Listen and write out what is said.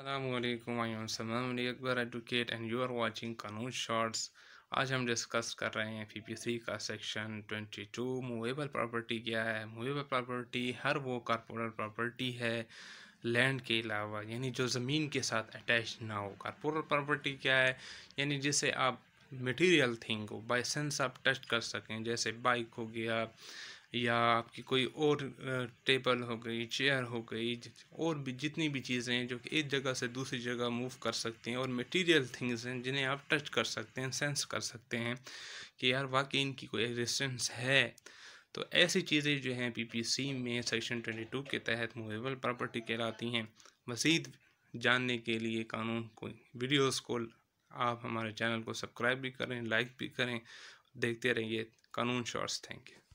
अल्लाम I am Ali Akbar advocate and you are watching Kanoon shorts आज हम डिस्कस कर रहे हैं पीपीसी का सेक्शन 22 मूवेबल प्रॉपर्टी क्या है मूवेबल प्रॉपर्टी हर वो कॉरपोरल प्रॉपर्टी है लैंड के अलावा यानी जो ज़मीन के साथ अटैच ना हो कॉरपोरल प्रॉपर्टी क्या है यानी जिसे आप मटेरियल थिंग को बाई सेंस आप टच कर सकें जैसे बाइक हो गया या आपकी कोई और टेबल हो गई चेयर हो गई और भी जितनी भी चीज़ें हैं जो कि एक जगह से दूसरी जगह मूव कर सकती हैं और मटेरियल थिंग्स हैं जिन्हें आप टच कर सकते हैं सेंस कर सकते हैं कि यार वाकई इनकी कोई एग्जिस्टेंस है तो ऐसी चीज़ें जो हैं पीपीसी में सेक्शन ट्वेंटी टू के तहत मूवेबल प्रॉपर्टी कहलाती हैं मज़ीद जानने के लिए कानून को वीडियोज़ को आप हमारे चैनल को सब्सक्राइब भी करें लाइक भी करें देखते रहिए कानून शॉर्ट्स थैंक यू